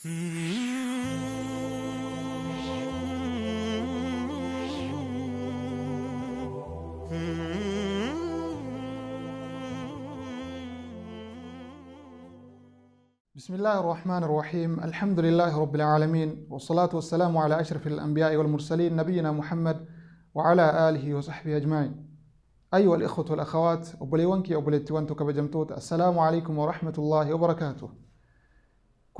بسم الله الرحمن الرحيم الحمد لله رب العالمين والصلاة والسلام على أشرف الأنبياء والمرسلين نبينا محمد وعلى آله وصحبه أجمعين أيها الإخوة والأخوات أبوليوانكي أبوليتوانتو كبجمتوت السلام عليكم ورحمة الله وبركاته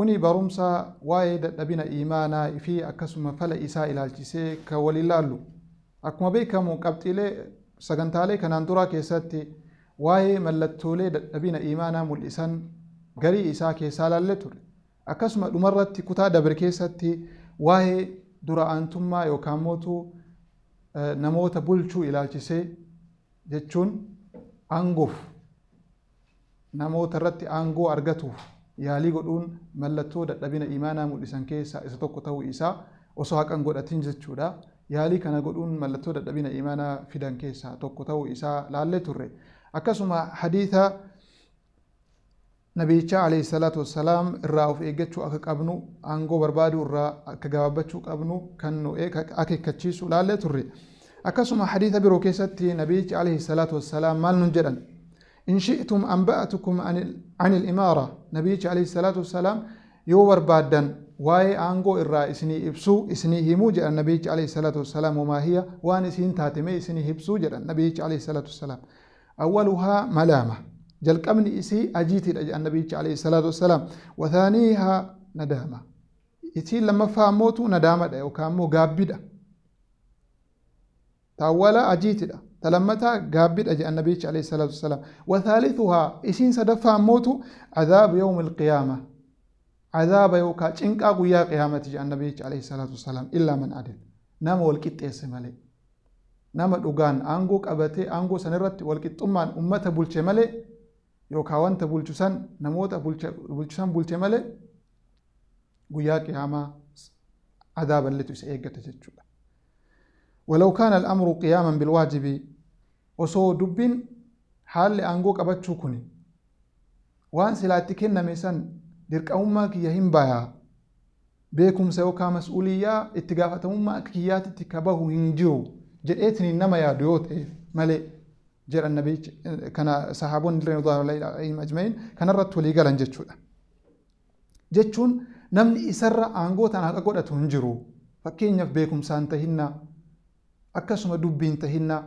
kuni barumsa waa'ee dadhabina imaanaa fi akkasuma fala isaa ilaalchisee kan wal ilaallu akkuma beekamu qabxiilee sagantaalee kanaan duraa keessatti waa'ee mallattoolee dadhabina imaanaa mul'isan garii isaa keessaa laallee ture akkasuma dhumarratti kutaa dabre keessatti waa'ee dura'aantummaa yookaan mootu namoota bulchuu ilaalchisee jechuun aangoof namoota irratti aangoo argatuuf yaalii godhuun mallattoo dadhabina imaanaa mul'isan keessaa isa tokko ta'uu isaa osoo haqan godhatin jechuudha. Yaalii kana godhuun mallattoo dadhabina imaanaa fidan keessaa tokko ta'uu isaa laallee turre. Akkasuma hadiisa nabiyyicha alayhi salaatu wassalaam irraa of eeggachuu akka qabnu aangoo barbaaduu irraa akka gabaabbachuu qabnu kan nu akeekkachiisu laallee turre. Akkasuma hadiisa biroo keessatti nabiyyicha alayhi salaatu wassalaam maal nun jedhan? إن شئتم أنبأتكم عن, عن الإمارة نبي عليه الصلاة والسلام يوبر بادن واي أنغو إرا إسني إبسو إسني هيمو جاء النبي عليه الصلاة والسلام وما هي وان إسين تاتمي إسني هبسو جاء النبي عليه الصلاة والسلام أولها ملامة جل كمن إسي أجيتي النبي عليه الصلاة والسلام وثانيها ندامة إتي لما فاموتو ندامة يوكامو غابدة تاولا أجيتي تلمتها قابل أجي النبي عليه الصلاة والسلام وثالثها إسين سدفع موت عذاب يوم القيامة عذاب يوكا تنك قيا قيامة جي النبي عليه الصلاة والسلام إلا من عدل نام والكت يسمالي نام الأغان أنغو قبتي أنغو سنرت والكت أمان أمة بلچ مالي يوكا وانت بلچسان نموت بلچسان بلچ مالي قيا قيامة عذاب اللي تسيقت جتشولا ولو كان الأمر قياما بالواجب osoo dubbiin haalli aangoo qabachuu kuni waan silaatti kenname san dirqamummaa kiyya hin baya beekumsa yookaan mas'uuliyyaa itti gaafatamummaa kiyyaatitti ka bahu hin jiru jedheetiin nama yaadu yoo ta'e malee jedhan nabicha eh, kana sahaaboonni dirreen ajma'iin kanarratti walii galan jechuudha. Jechuun namni isarra aangoo tanaa akka godhatu hin jiru fakkeenyaaf beekumsaan tahinnaa akkasuma dubbiin tahinnaa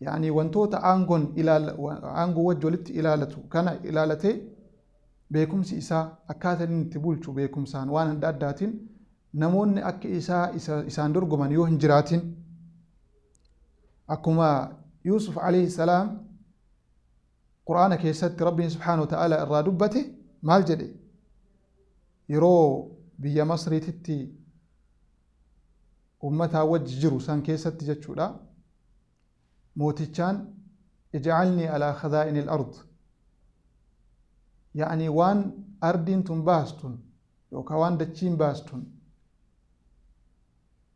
يعني wantoota aangoon aangoo wajji walitti ilaalatu kana ilaalatee beekumsi isaa akkaataan inni itti bulchu beekumsaan waan adda addaatiin namoonni akka isaa isaan dorgoman yoo hin jiraatin akkuma Yuusuf alayhi salaam quraana keessatti rabbiin subhaanahu wa ta'ala irraa dubbate maal jedhe yeroo biyya masriititti ummataa wajji jiru san keessatti jechuudha mootichaan ijcalnii alaa khadaa'ini alard ya'anii waan ardiin tun baastun yookaan waan dachiin baastun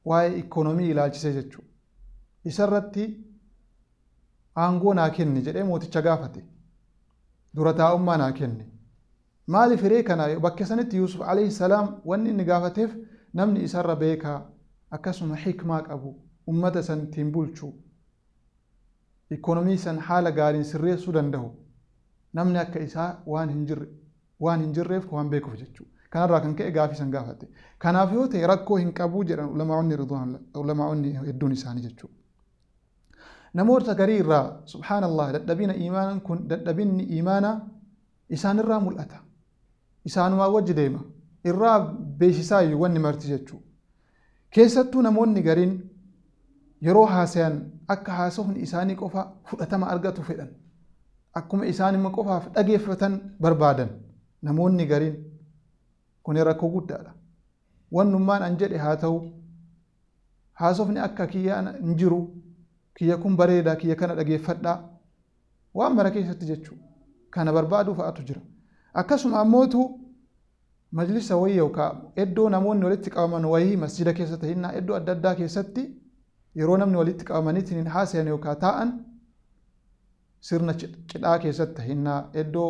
waa'ee ikoonomii ilaalchisee jechuu isarratti aangoo naa kenni jedhee mooticha gaafate dura taa'ummaa naa kenni maaliif hiree kana bakka sanitti yuusuf alayhi salaam wanni inni gaafateef namni isarra beekaa akkasuma xikmaa qabu ummata san ittiin bulchuu ikonomii san haala gaariin sirreessuu danda'u namni akka isaa waan hin jirre waan hin jirreef waan beekuuf jechuudha. Kanarraa kan ka'e gaafii san gaafatte. Kanaaf yoo ta'e rakkoo hin qabu jedhan ulamaa'onni hedduun isaanii jechuudha. Namoota garii irraa subhaanallah dadhabina imaanaan kun dadhabinni imaanaa isaanirraa mul'ata. Isaanumaa wajji deema. Irraa beeksisaa wanni marti jechuudha. Keessattuu namoonni gariin yeroo haasayan akka haasofni isaanii qofa fudhatama argatu fedhan akkuma isaan immoo qofaaf dhageeffatan barbaadan namoonni gariin kun rakkoo guddaadha. Wannummaan an jedhe haa ta'u haasofni akka kiyya hin jiru kiyya kun bareedaa kiyya kana dhageeffadhaa waan bara keessatti jechuudha. Kana barbaaduu fa'aatu jira. Akkasuma ammootu majlisa wayii yookaan iddoo namoonni walitti qabaman wayii masjida keessa ta'inna iddoo adda addaa keessatti yeroo namni walitti qabamaniitti hin haasayan yookaan taa'an sirna cidhaa keessatti tahinnaa iddoo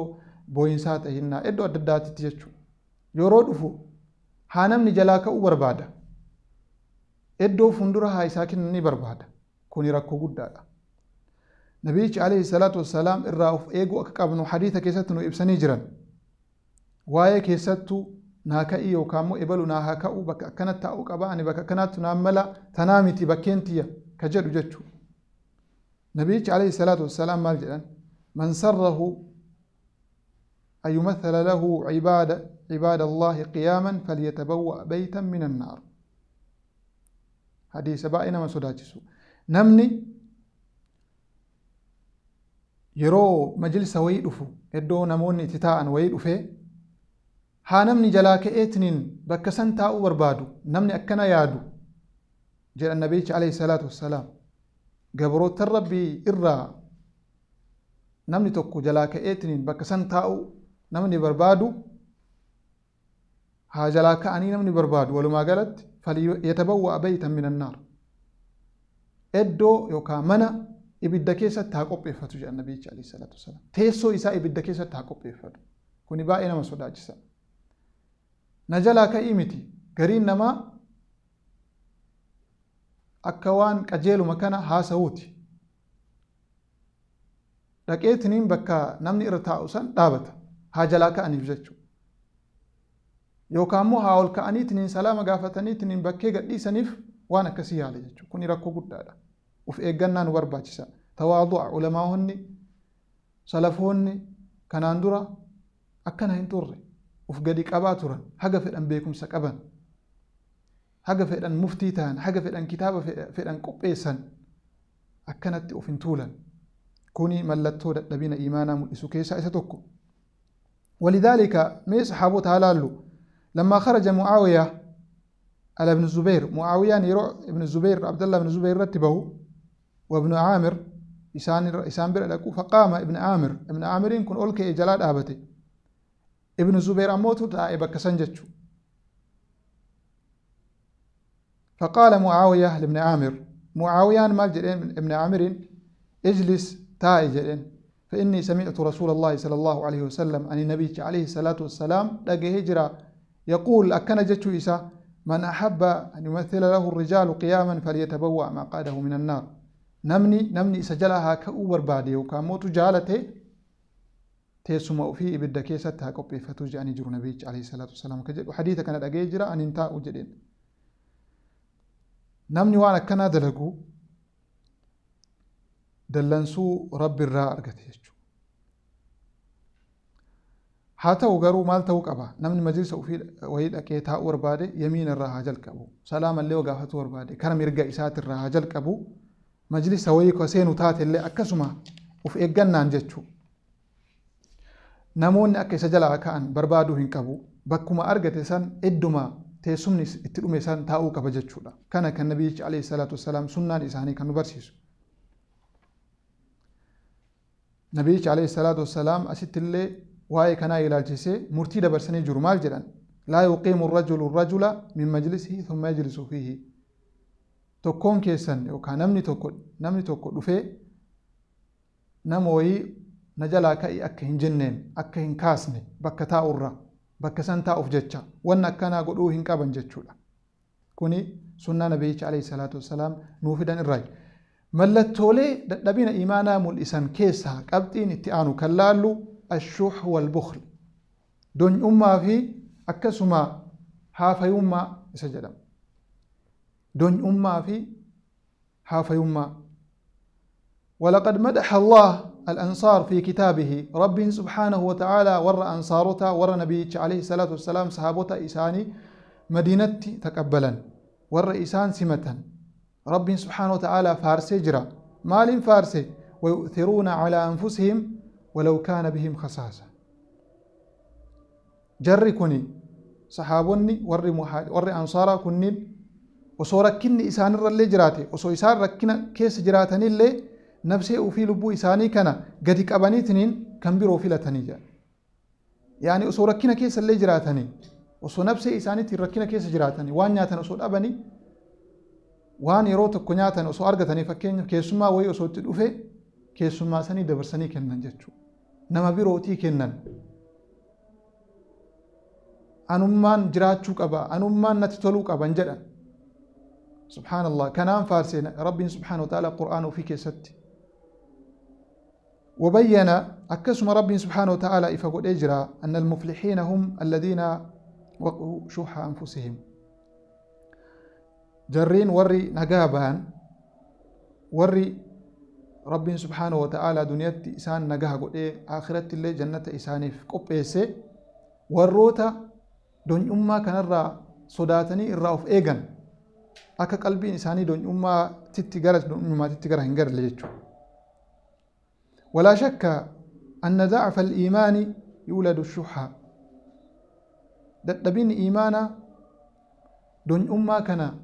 boo'insaa tahinnaa iddoo adda addaatitti jechuudha yeroo dhufu haa namni jalaa ka'u barbaada iddoo fuuldura haa isaa ni barbaada kuni rakkoo guddaadha. Nabiichi alayhi salaatu wassalaam irraa of eeguu akka qabnu hadiisa keessatti nu ibsanii jiran waa'ee keessattuu ناكا إيو كامو إبلو ناها كاو بكا كانت تاو كاباني بكا كانت ناملا تنامتي بكينتيا كجر جتشو نبيك عليه الصلاة والسلام مالجلا من سره أن يمثل له عبادة عباد الله قياما فليتبوأ بيتا من النار حديث بائنا من سوداتسو نمني يرو مجلس ويلفو يدو نموني تتاعا ويلفو ها نمني جلاك إيتنين بكسان تاو وربادو نمني أكنا يادو جاء النبي عليه الصلاة والسلام قبرو تربي إرّا نمني توكو جلاك إيتنين بكسان تاو نمني بربادو ها جلاك أني نمني بربادو ولو ما قالت فليتبوأ بيتا من النار إدو يوكا منا إبدا كيسا تاكو بيفاتو جاء النبي عليه الصلاة والسلام تيسو إسا إبدا كيسا تاكو بيفاتو كوني باقي نمسو داجسا ነጀላ ከኢሚቲ ገሪን ነማ አከዋን ቀጀሉ መከነ ሃሰውት ደቄትኒም በካ ነምኒ እርታኡሰን ዳበተ ሃጀላ ከአኒፍ ጀቹ ዮካሞ ሃወል ከአኒ ትኒን ሰላመ ጋፈተኒ ትኒን በኬ ገዲሰኒፍ ዋን አከሲ ያለ ጀቹ ኩኒ ረኮ ጉዳዳ ኡፍ ኤገናን ወርባችሰ ተዋضع علماءهن سلفهن كان عندورا أكنا هين توري وفجدي كباتورا حاجة في أن بيكم سكبا حاجة في أن مفتيتان حاجة في أن كتابة في أن كوبيسان أكنت وفين طولا كوني ملت نبينا إيمانا مؤسكيسا إستوكو ولذلك ما يسحبو تعالالو لما خرج معاوية على ابن الزبير معاوية يروح ابن الزبير عبد الله بن الزبير رتبه وابن عامر إسان إسان بر فقام ابن عامر ابن عامر يكون أولك إجلال أبته ابن زبير موتو تا bakka san فقال معاوية لابن عامر معاوية مال جرين ابن عامر اجلس تا اجلين فإني سمعت رسول الله صلى الله عليه وسلم عن النبي عليه الصلاة والسلام لقى هجرة يقول أكن جتشو إسا من أحب أن يمثل له الرجال قياما فليتبوأ قاده من النار نمني نمني سجلها كأوبر بعدي وكاموت جالته teessuma ofii ibidda keessatti haa qopheeffatu jedhanii jiru nabichi alayhi salaatu wasalaam akka jedhu hadiisa kana dhaga'ee jira ani hin taa'u jedheen. Namni waan akkanaa dalagu dallansuu rabbi irraa argate jechuudha. haa ta'u garuu maal ta'uu qaba namni majlisa ofii wayii dhaqee taa'uu barbaade yamiin irraa haa jalqabu salaamallee wagaafatuu barbaade kara mirga isaatirraa haa jalqabu majlisa wayii ka seenu taate illee akkasuma of eeggannaan jechuudha. namoonni akka isa jalaa ka'an barbaaduu hin qabu bakkuma argate san idduma teessumni itti dhume san taa'uu qaba jechuudha. Kana kan nabiyyichi alayhi salaatu wassalaam sunnaan isaanii kan nu barsiisu. Nabiyyichi alayhi salaatu wassalaam asittillee waa'ee kanaa ilaalchisee murtii dabarsanii jiru maal jedhan laa yuqiimu rajulu rajula min majlisihi thumma yajlisu fiihi. Tokkoon keessan yookaan namni tokko namni tokko dhufee nama wayii na jalaa ka'ii akka hin jenneen akka hin kaasne bakka taa'urra bakka san taa'uuf jecha wanna akkanaa godhuu hin qaban jechuudha. Kuni sunnaa nabiyyicha alayhi salaatu wasalaam nuu fidan irraa mallattoolee dadhabina imaanaa mul'isan keessaa qabxiin itti aanu kan laallu ashuux wal bukli donyummaa fi akkasuma haafayummaa isa jedhama. Donyummaa fi haafayummaa. ولقد مدح الله الأنصار في كتابه رب سبحانه وتعالى ور أنصارته ور نبيك عليه الصلاة والسلام صحابته إساني مدينة تقبلا ور إسان سمة رب سبحانه وتعالى فارسي جرا مال فارسي ويؤثرون على أنفسهم ولو كان بهم خصاصة جر كني صحابني ور, ور أنصارا كنين وصورة كني إسان الرلي جراتي وصو إسان ركنا كيس جراتني اللي نفسه وفي لبو إساني كنا قد كابني تنين كم برو في لتنية يعني أصور كنا كيس اللي جراتني أصور نفسه إساني تركنا كيس جراتني وان ياتنا أصور أبني وان يروت كنياتنا أصور أرجتني فكين كيس وي أصور تدوفه كيس ساني سني دبر كنا جتشو نما برو تي كنا أنومان جراتشو كبا أنومان نتتلوك أبنجرا سبحان الله كنا فارسين ربنا سبحانه وتعالى قرآن وفي كيسات وبين أكسم ربي سبحانه وتعالى إفقد إجرى أن المفلحين هم الذين وقعوا شوح أنفسهم جرين وري نقابان وري ربي سبحانه وتعالى دنيا إسان نقاه قد إيه آخرة اللي جنة إسانيف قب إيسي وروتا دون أمّا كان الرا صداتني الرا في إيغان أكا قلبي إساني دون أمّا تتقرش دون أمة تتقرت هنقر لجيتشو ولا شك أن ضعف الإيمان يولد الشحة dadhabin إيمانا دون أمة كنا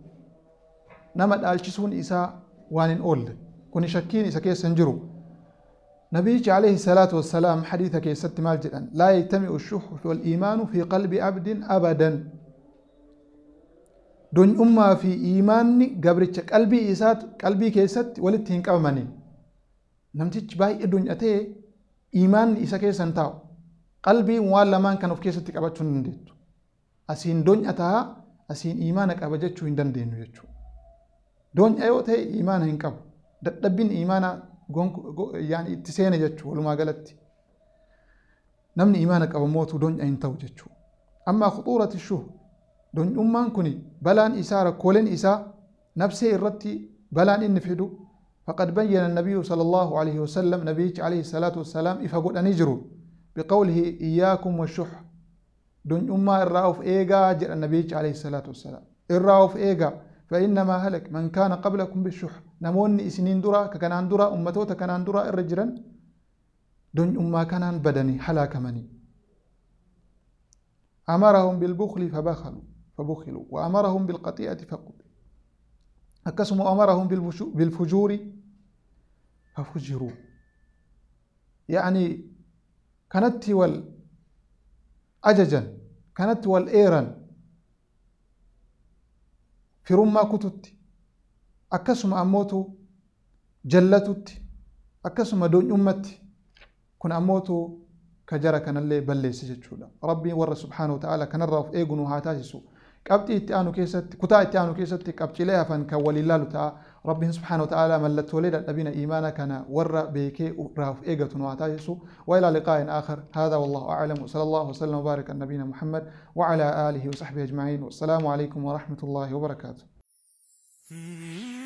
نمت isaa waan hin oolle kun shakkiin isa keessa hin jiru نبيج عليه الصلاة والسلام حديث كيست جدا لا يجتمع الشح والإيمان في قلب عبد أبدا دون أمة في إيمان قبرتك قلبي إسات قلبي كيست ولتهن كمانين namtichi baay'ee dunyatee imaanni isa keessan taa'u qalbiin waan lamaan kan of keessatti qabachuu hin dandeettu. Asiin ta'a asiin imaana qaba jechuu hin dandeenyu jechuudha. Donya yoo ta'e imaana hin qabu. Dadhabbiin imaana itti seena jechuudha walumaa galatti. Namni imaana qaba mootu donya hin ta'u jechuudha. Amma khuxuurati shuh donyummaan kun balaan isaa rakkooleen isaa nabsee irratti balaan inni fidu فقد بين النبي صلى الله عليه وسلم نبيك عليه الصلاة والسلام إفقد أن يجروا بقوله إياكم والشح دون أمة الرأوف إيغا جر النبي عليه الصلاة والسلام الرأوف إيغا فإنما هلك من كان قبلكم بالشح نموني إسنين درا ككنان درا أمتو تكنان درا الرجرا دون أمة كانان بدني حلاك مني أمرهم بالبخل فبخلوا فبخلوا وأمرهم بالقطيئة فقتلوا أكسم أمرهم بالفجور ففجروا يعني كانت وال أججا كانت والإيرا في روم ما كتت أكسم أموت جلتت أكسم دون أمتي كن أموت كجرا كان اللي بل سجد ربي ور سبحانه وتعالى كان الرف إيغن هاتاجسو كابتي إتانو كيست كتا إتانو كيست كابتي ليها فان كوالي الله ربي سبحانه وتعالى من لتولد الذين إيمانا كان ور بيكي راف إيجة وعتايسو وإلى لقاء آخر هذا والله أعلم وصلى الله وسلم وبارك على نبينا محمد وعلى آله وصحبه أجمعين والسلام عليكم ورحمة الله وبركاته hmm.